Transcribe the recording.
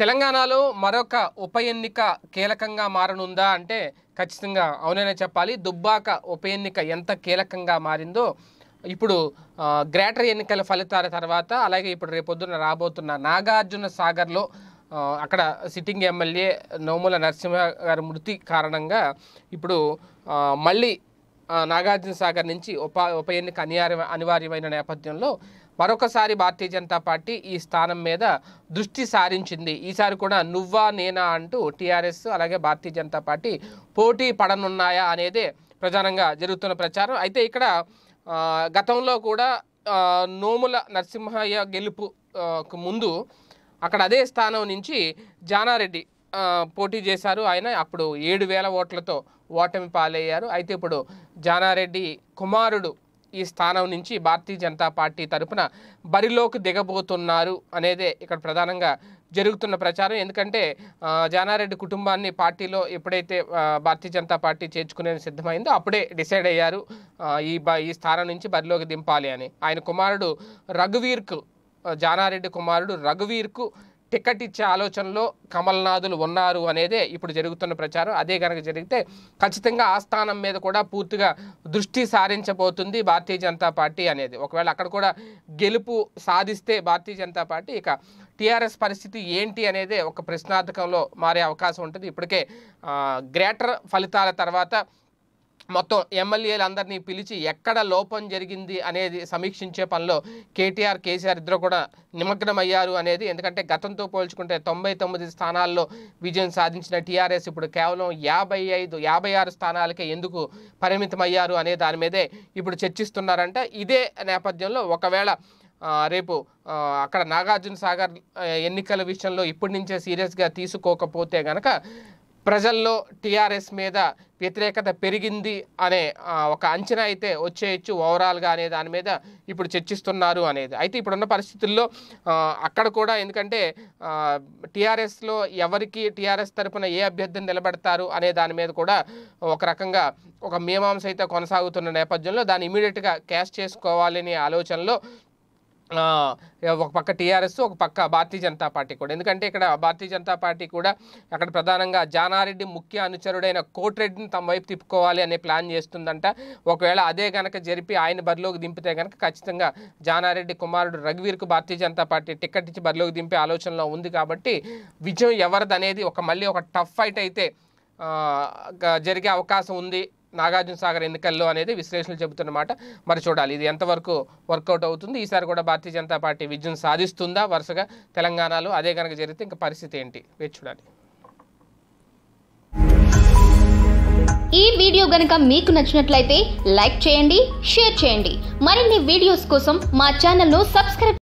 తెలంగాణలో మరొక ఉప ఎన్నిక కీలకంగా మారనుందా అంటే ఖచ్చితంగా అవుననే చెప్పాలి దుబ్బాక ఉప ఎన్నిక ఎంత కీలకంగా మారిందో ఇప్పుడు గ్రేటర్ ఎన్నికల ఫలితాల తర్వాత అలాగే ఇప్పుడు రేపొద్దున రాబోతున్న నాగార్జున సాగర్లో అక్కడ సిట్టింగ్ ఎమ్మెల్యే నోముల నరసింహ గారి మృతి కారణంగా ఇప్పుడు మళ్ళీ నాగార్జున సాగర్ నుంచి ఉప ఉప ఎన్నిక అనివార్య అనివార్యమైన నేపథ్యంలో మరొకసారి భారతీయ జనతా పార్టీ ఈ స్థానం మీద దృష్టి సారించింది ఈసారి కూడా నువ్వా నేనా అంటూ టీఆర్ఎస్ అలాగే భారతీయ జనతా పార్టీ పోటీ పడనున్నాయా అనేదే ప్రధానంగా జరుగుతున్న ప్రచారం అయితే ఇక్కడ గతంలో కూడా నోముల నరసింహయ్య గెలుపుకు ముందు అక్కడ అదే స్థానం నుంచి జానారెడ్డి పోటీ చేశారు ఆయన అప్పుడు ఏడు వేల ఓట్లతో ఓటమి పాలయ్యారు అయితే ఇప్పుడు జానారెడ్డి కుమారుడు ఈ స్థానం నుంచి భారతీయ జనతా పార్టీ తరపున బరిలోకి దిగబోతున్నారు అనేదే ఇక్కడ ప్రధానంగా జరుగుతున్న ప్రచారం ఎందుకంటే జానారెడ్డి కుటుంబాన్ని పార్టీలో ఎప్పుడైతే భారతీయ జనతా పార్టీ చేర్చుకునే సిద్ధమైందో అప్పుడే డిసైడ్ అయ్యారు ఈ ఈ స్థానం నుంచి బరిలోకి దింపాలి అని ఆయన కుమారుడు రఘువీర్కు జానారెడ్డి కుమారుడు రఘువీర్కు టికెట్ ఇచ్చే ఆలోచనలో కమల్నాథులు ఉన్నారు అనేదే ఇప్పుడు జరుగుతున్న ప్రచారం అదే కనుక జరిగితే ఖచ్చితంగా ఆ స్థానం మీద కూడా పూర్తిగా దృష్టి సారించబోతుంది భారతీయ జనతా పార్టీ అనేది ఒకవేళ అక్కడ కూడా గెలుపు సాధిస్తే భారతీయ జనతా పార్టీ ఇక టీఆర్ఎస్ పరిస్థితి ఏంటి అనేది ఒక ప్రశ్నార్థకంలో మారే అవకాశం ఉంటుంది ఇప్పటికే గ్రేటర్ ఫలితాల తర్వాత మొత్తం ఎమ్మెల్యేలు అందరినీ పిలిచి ఎక్కడ లోపం జరిగింది అనేది సమీక్షించే పనిలో కేటీఆర్ కేసీఆర్ ఇద్దరు కూడా నిమగ్నమయ్యారు అనేది ఎందుకంటే గతంతో పోల్చుకుంటే తొంభై తొమ్మిది స్థానాల్లో విజయం సాధించిన టీఆర్ఎస్ ఇప్పుడు కేవలం యాభై ఐదు యాభై ఆరు స్థానాలకే ఎందుకు పరిమితమయ్యారు అనే దాని మీదే ఇప్పుడు చర్చిస్తున్నారంట ఇదే నేపథ్యంలో ఒకవేళ రేపు అక్కడ నాగార్జున సాగర్ ఎన్నికల విషయంలో ఇప్పటి నుంచే సీరియస్గా తీసుకోకపోతే గనక ప్రజల్లో టీఆర్ఎస్ మీద వ్యతిరేకత పెరిగింది అనే ఒక అంచనా అయితే వచ్చేయచ్చు ఓవరాల్గా అనే దాని మీద ఇప్పుడు చర్చిస్తున్నారు అనేది అయితే ఇప్పుడున్న పరిస్థితుల్లో అక్కడ కూడా ఎందుకంటే టీఆర్ఎస్లో ఎవరికి టీఆర్ఎస్ తరఫున ఏ అభ్యర్థిని నిలబెడతారు అనే దాని మీద కూడా ఒక రకంగా ఒక మీమాంస అయితే కొనసాగుతున్న నేపథ్యంలో దాన్ని ఇమీడియట్గా క్యాష్ చేసుకోవాలనే ఆలోచనలో ఒక పక్క టీఆర్ఎస్ ఒక పక్క భారతీయ జనతా పార్టీ కూడా ఎందుకంటే ఇక్కడ భారతీయ జనతా పార్టీ కూడా అక్కడ ప్రధానంగా జానారెడ్డి ముఖ్య అనుచరుడైన కోటిరెడ్డిని తమ వైపు తిప్పుకోవాలి అనే ప్లాన్ చేస్తుందంట ఒకవేళ అదే కనుక జరిపి ఆయన బరిలోకి దింపితే కనుక ఖచ్చితంగా జానారెడ్డి కుమారుడు రఘువీర్కు భారతీయ జనతా పార్టీ టికెట్ ఇచ్చి బరిలోకి దింపే ఆలోచనలో ఉంది కాబట్టి విజయం ఎవరిదనేది ఒక మళ్ళీ ఒక టఫ్ ఫైట్ అయితే జరిగే అవకాశం ఉంది నాగార్జున సాగర్ ఎన్నికల్లో అనేది విశ్లేషణలు చెబుతున్నమాట మరి చూడాలి ఇది ఎంతవరకు వర్కౌట్ అవుతుంది ఈసారి కూడా భారతీయ జనతా పార్టీ విజయం సాధిస్తుందా వరుసగా తెలంగాణలో అదే కనుక జరిగితే ఇంకా పరిస్థితి ఏంటి వేచి చూడాలి ఈ వీడియో గనుక మీకు నచ్చినట్లయితే లైక్ చేయండి షేర్ చేయండి మరిన్ని వీడియోస్ కోసం మా ఛానల్ను సబ్స్క్రైబ్